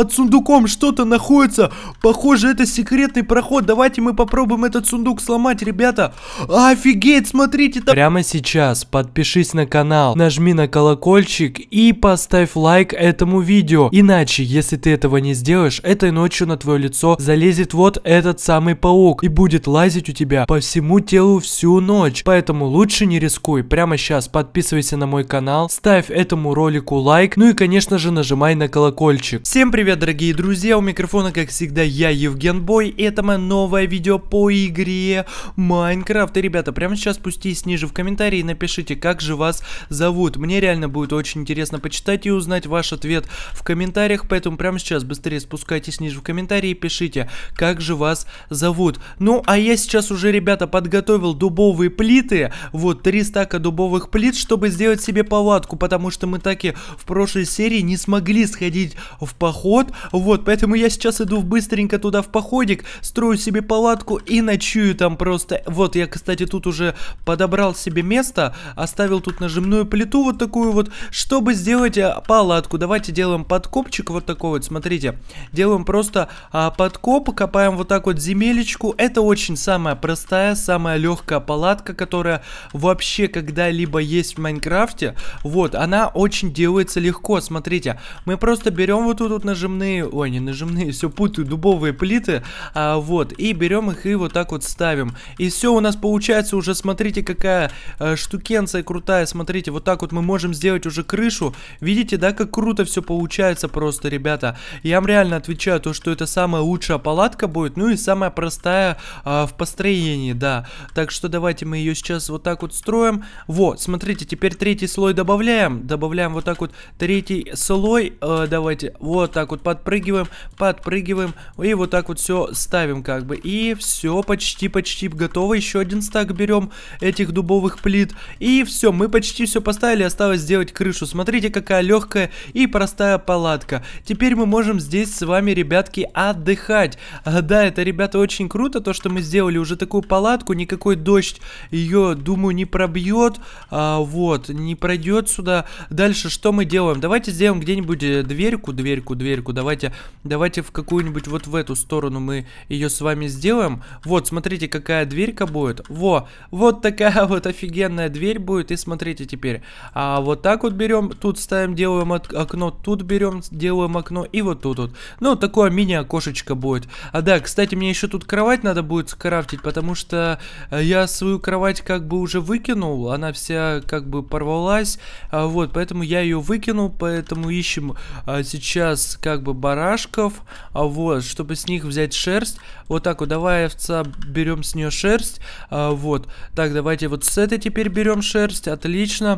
Под сундуком что-то находится. Похоже, это секретный проход. Давайте мы попробуем этот сундук сломать, ребята. Офигеть, смотрите там. Прямо сейчас подпишись на канал, нажми на колокольчик и поставь лайк этому видео. Иначе, если ты этого не сделаешь, этой ночью на твое лицо залезет вот этот самый паук и будет лазить у тебя по всему телу всю ночь. Поэтому лучше не рискуй. Прямо сейчас подписывайся на мой канал, ставь этому ролику лайк, ну и конечно же нажимай на колокольчик. Всем привет! привет, дорогие друзья, у микрофона, как всегда, я, Евген Бой, и это мое новое видео по игре Майнкрафт. И, ребята, прямо сейчас спустись ниже в комментарии и напишите, как же вас зовут. Мне реально будет очень интересно почитать и узнать ваш ответ в комментариях, поэтому прямо сейчас быстрее спускайтесь ниже в комментарии и пишите, как же вас зовут. Ну, а я сейчас уже, ребята, подготовил дубовые плиты, вот, три стака дубовых плит, чтобы сделать себе палатку, потому что мы таки в прошлой серии не смогли сходить в поход вот, вот, поэтому я сейчас иду быстренько туда в походик, строю себе палатку и ночую там просто. Вот, я, кстати, тут уже подобрал себе место, оставил тут нажимную плиту вот такую вот, чтобы сделать а, палатку. Давайте делаем подкопчик вот такой вот, смотрите. Делаем просто а, подкоп, копаем вот так вот земелечку. Это очень самая простая, самая легкая палатка, которая вообще когда-либо есть в Майнкрафте. Вот, она очень делается легко, смотрите. Мы просто берем вот тут вот нажимаем нажимные, ой, не нажимные, все путаю, дубовые плиты, а, вот, и берем их и вот так вот ставим. И все у нас получается уже, смотрите, какая а, штукенция крутая, смотрите, вот так вот мы можем сделать уже крышу. Видите, да, как круто все получается просто, ребята. Я вам реально отвечаю, то, что это самая лучшая палатка будет, ну и самая простая а, в построении, да. Так что давайте мы ее сейчас вот так вот строим. Вот, смотрите, теперь третий слой добавляем, добавляем вот так вот третий слой, э, давайте вот так вот подпрыгиваем, подпрыгиваем, и вот так вот все ставим как бы. И все, почти-почти готово. Еще один стак берем этих дубовых плит. И все, мы почти все поставили, осталось сделать крышу. Смотрите, какая легкая и простая палатка. Теперь мы можем здесь с вами, ребятки, отдыхать. А, да, это, ребята, очень круто, то, что мы сделали уже такую палатку. Никакой дождь ее, думаю, не пробьет. А, вот, не пройдет сюда. Дальше что мы делаем? Давайте сделаем где-нибудь э, дверьку, дверьку, дверьку дорожку. Давайте, давайте в какую-нибудь вот в эту сторону мы ее с вами сделаем. Вот, смотрите, какая дверька будет. Во, вот такая вот офигенная дверь будет. И смотрите теперь. А вот так вот берем, тут ставим, делаем окно, тут берем, делаем окно и вот тут вот. Ну, такое мини-окошечко будет. А да, кстати, мне еще тут кровать надо будет скрафтить, потому что э, я свою кровать как бы уже выкинул. Она вся как бы порвалась. А вот, поэтому я ее выкинул, поэтому ищем а, сейчас как как бы барашков, а вот, чтобы с них взять шерсть. Вот так вот, давай овца, берем с нее шерсть, а, вот. Так, давайте вот с этой теперь берем шерсть, отлично.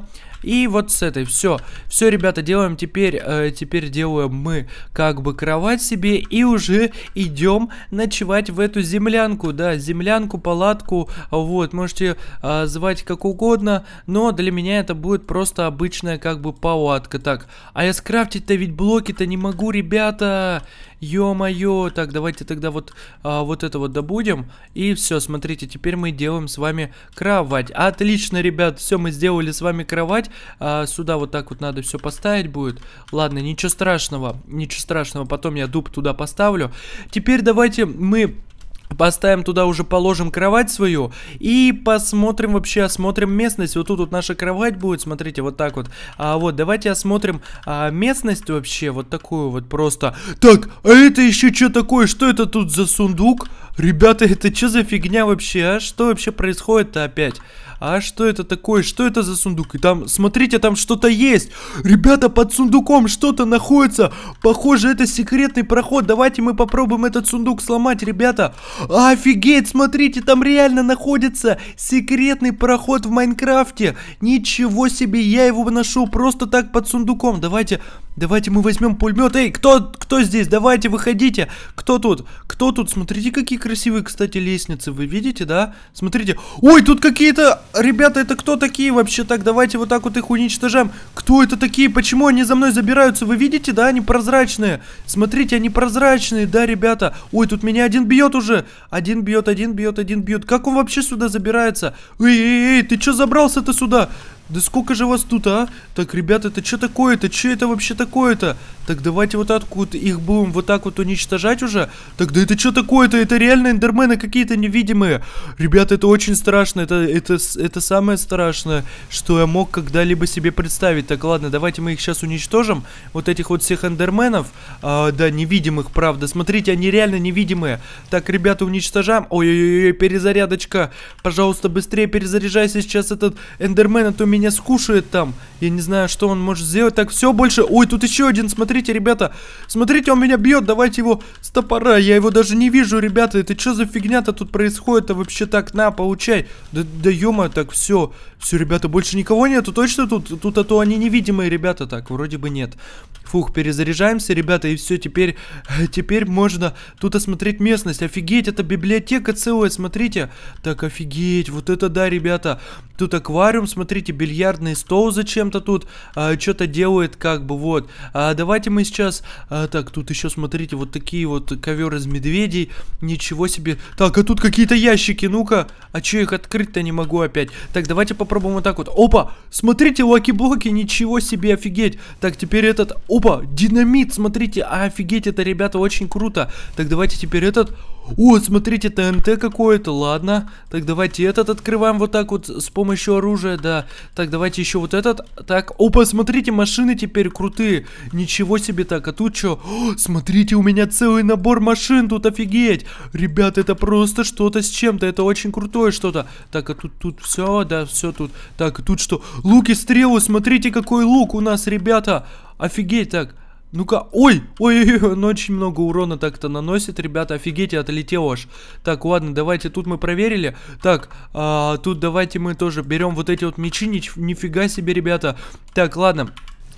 Отлично. И вот с этой все. Все, ребята, делаем теперь, э, теперь делаем мы как бы кровать себе и уже идем ночевать в эту землянку, да, землянку, палатку, вот, можете э, звать как угодно, но для меня это будет просто обычная как бы палатка. Так, а я скрафтить-то ведь блоки-то не могу, ребята. Ё-моё, так, давайте тогда вот, а, вот это вот добудем. И все, смотрите, теперь мы делаем с вами кровать. Отлично, ребят, все, мы сделали с вами кровать. А, сюда вот так вот надо все поставить будет. Ладно, ничего страшного, ничего страшного, потом я дуб туда поставлю. Теперь давайте мы Поставим туда уже, положим кровать свою и посмотрим вообще, осмотрим местность. Вот тут вот наша кровать будет, смотрите, вот так вот. А вот, давайте осмотрим а, местность вообще, вот такую вот просто. Так, а это еще что такое? Что это тут за сундук? Ребята, это что за фигня вообще, а? Что вообще происходит-то опять? А что это такое? Что это за сундук? И там, смотрите, там что-то есть. Ребята, под сундуком что-то находится. Похоже, это секретный проход. Давайте мы попробуем этот сундук сломать, ребята. Офигеть, смотрите, там реально находится секретный проход в Майнкрафте. Ничего себе, я его нашел просто так под сундуком. Давайте Давайте мы возьмем пулемет. Эй, кто, кто здесь? Давайте, выходите. Кто тут? Кто тут? Смотрите, какие красивые, кстати, лестницы. Вы видите, да? Смотрите. Ой, тут какие-то... Ребята, это кто такие вообще? Так, давайте вот так вот их уничтожаем. Кто это такие? Почему они за мной забираются? Вы видите, да? Они прозрачные. Смотрите, они прозрачные, да, ребята? Ой, тут меня один бьет уже. Один бьет, один бьет, один бьет. Как он вообще сюда забирается? Эй, эй, эй, ты что забрался-то сюда? Да сколько же вас тут, а? Так, ребята, это что такое-то? Что это вообще такое-то? Так давайте вот откуда их будем вот так вот уничтожать уже. Так да это что такое-то? Это реально эндермены какие-то невидимые. Ребята, это очень страшно. Это, это, это самое страшное, что я мог когда-либо себе представить. Так, ладно, давайте мы их сейчас уничтожим. Вот этих вот всех эндерменов. А, да, невидимых, правда. Смотрите, они реально невидимые. Так, ребята, уничтожаем. Ой-ой-ой, перезарядочка. Пожалуйста, быстрее перезаряжайся сейчас этот эндермен, а то меня меня скушает там. Я не знаю, что он может сделать. Так, все, больше... Ой, тут еще один, смотрите, ребята. Смотрите, он меня бьет, давайте его с топора. Я его даже не вижу, ребята. Это что за фигня-то тут происходит-то а вообще так? На, получай. Да, да ё так, все. Все, ребята, больше никого нету, точно тут? Тут, а то они невидимые, ребята. Так, вроде бы нет. Фух, перезаряжаемся, ребята, и все, теперь... Теперь можно тут осмотреть местность. Офигеть, это библиотека целая, смотрите. Так, офигеть, вот это да, ребята. Тут аквариум, смотрите, бильярдный стол зачем-то тут а, что-то делает, как бы, вот. А, давайте мы сейчас... А, так, тут еще, смотрите, вот такие вот ковер из медведей. Ничего себе. Так, а тут какие-то ящики, ну-ка. А че их открыть-то не могу опять? Так, давайте попробуем вот так вот. Опа! Смотрите, локи блоки ничего себе, офигеть. Так, теперь этот... Опа! Динамит, смотрите. офигеть, это, ребята, очень круто. Так, давайте теперь этот... О, смотрите, ТНТ какое-то, ладно. Так, давайте этот открываем вот так вот с помощью оружия, да. Так, давайте еще вот этот. Так, опа, смотрите, машины теперь крутые. Ничего себе так, а тут что? смотрите, у меня целый набор машин, тут офигеть. Ребят, это просто что-то с чем-то, это очень крутое что-то. Так, а тут, тут все, да, все тут. Так, тут что? Луки, стрелы, смотрите, какой лук у нас, ребята. Офигеть, так. Ну-ка, ой, ой, ой, он очень много урона так-то наносит, ребята, офигеть, отлетел аж. Так, ладно, давайте, тут мы проверили. Так, а, тут давайте мы тоже берем вот эти вот мечи, ни, нифига себе, ребята. Так, ладно,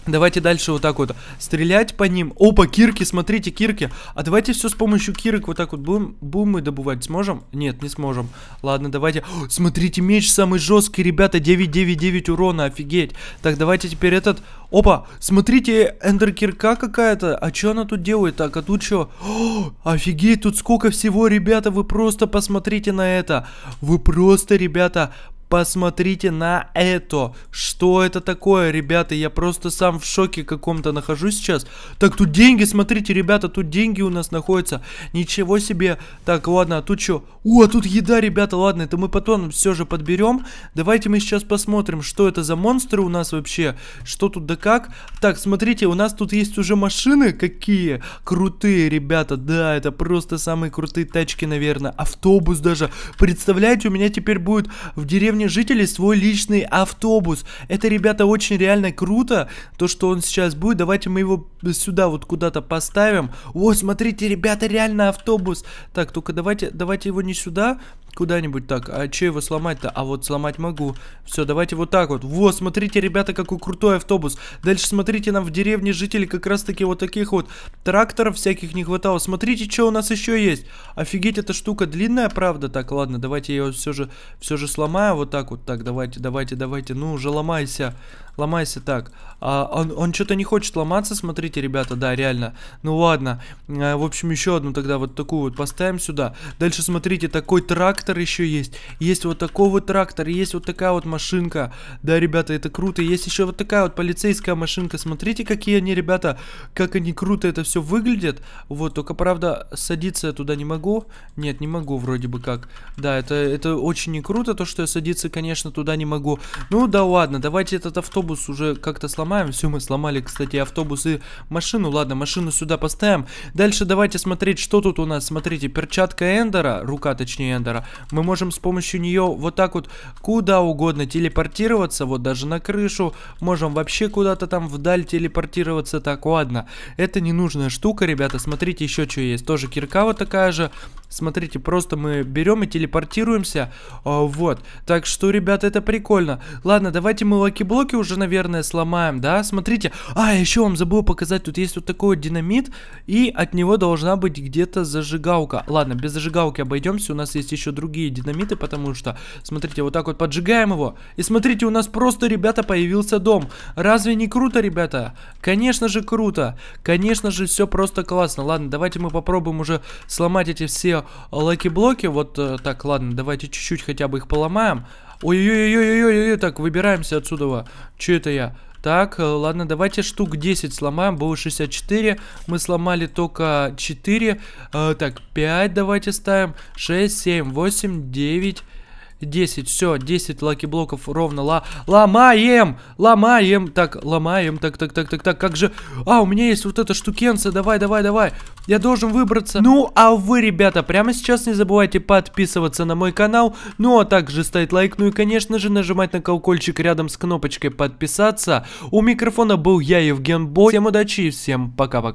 Давайте дальше вот так вот стрелять по ним. Опа, кирки, смотрите, кирки. А давайте все с помощью кирок вот так вот будем, будем мы добывать. Сможем? Нет, не сможем. Ладно, давайте. О, смотрите, меч самый жесткий, ребята. 999 урона, офигеть. Так, давайте теперь этот... Опа, смотрите, эндер кирка какая-то. А что она тут делает? Так, а тут что? Офигеть, тут сколько всего, ребята. Вы просто посмотрите на это. Вы просто, ребята, Посмотрите на это. Что это такое, ребята? Я просто сам в шоке каком-то нахожусь сейчас. Так, тут деньги, смотрите, ребята, тут деньги у нас находятся. Ничего себе. Так, ладно, а тут что? О, а тут еда, ребята, ладно, это мы потом все же подберем. Давайте мы сейчас посмотрим, что это за монстры у нас вообще. Что тут да как. Так, смотрите, у нас тут есть уже машины какие. Крутые, ребята, да, это просто самые крутые тачки, наверное. Автобус даже. Представляете, у меня теперь будет в деревне уровня жителей свой личный автобус. Это, ребята, очень реально круто, то, что он сейчас будет. Давайте мы его сюда вот куда-то поставим. О, смотрите, ребята, реально автобус. Так, только давайте, давайте его не сюда, Куда-нибудь так. А че его сломать-то? А вот сломать могу. Все, давайте вот так вот. Во, смотрите, ребята, какой крутой автобус. Дальше смотрите, нам в деревне жители как раз-таки вот таких вот тракторов всяких не хватало. Смотрите, что у нас еще есть. Офигеть, эта штука длинная, правда? Так, ладно, давайте я ее все же, все же сломаю вот так вот. Так, давайте, давайте, давайте. Ну, уже ломайся ломайся так. А, он он что-то не хочет ломаться, смотрите, ребята, да, реально. Ну ладно, а, в общем, еще одну тогда вот такую вот поставим сюда. Дальше, смотрите, такой трактор еще есть. Есть вот такой вот трактор, есть вот такая вот машинка. Да, ребята, это круто. Есть еще вот такая вот полицейская машинка. Смотрите, какие они, ребята, как они круто это все выглядит. Вот, только, правда, садиться я туда не могу. Нет, не могу вроде бы как. Да, это, это очень не круто, то, что я садиться, конечно, туда не могу. Ну да ладно, давайте этот автобус автобус уже как-то сломаем. Все, мы сломали, кстати, автобус и машину. Ладно, машину сюда поставим. Дальше давайте смотреть, что тут у нас. Смотрите, перчатка Эндера, рука точнее Эндера. Мы можем с помощью нее вот так вот куда угодно телепортироваться. Вот даже на крышу. Можем вообще куда-то там вдаль телепортироваться. Так, ладно. Это ненужная штука, ребята. Смотрите, еще что есть. Тоже кирка вот такая же. Смотрите, просто мы берем и телепортируемся. А, вот. Так что, ребята, это прикольно. Ладно, давайте мы лаки-блоки уже уже, наверное, сломаем, да? Смотрите, а, еще вам забыл показать, тут есть вот такой вот динамит, и от него должна быть где-то зажигалка. Ладно, без зажигалки обойдемся, у нас есть еще другие динамиты, потому что, смотрите, вот так вот поджигаем его, и смотрите, у нас просто, ребята, появился дом. Разве не круто, ребята? Конечно же круто, конечно же все просто классно. Ладно, давайте мы попробуем уже сломать эти все лаки-блоки, вот э, так, ладно, давайте чуть-чуть хотя бы их поломаем. Ой-ой-ой-ой-ой-ой, так, выбираемся отсюда. Че это я? Так, э, ладно, давайте штук 10 сломаем. Было 64. Мы сломали только 4. Э, так, 5 давайте ставим. 6, 7, 8, 9, 10, все, 10 лаки-блоков ровно. Ла ломаем! Ломаем! Так, ломаем, так, так, так, так, так, как же... А, у меня есть вот эта штукенция, давай, давай, давай. Я должен выбраться. Ну, а вы, ребята, прямо сейчас не забывайте подписываться на мой канал, ну, а также ставить лайк, ну и, конечно же, нажимать на колокольчик рядом с кнопочкой подписаться. У микрофона был я, Евген Бой. Всем удачи и всем пока-пока.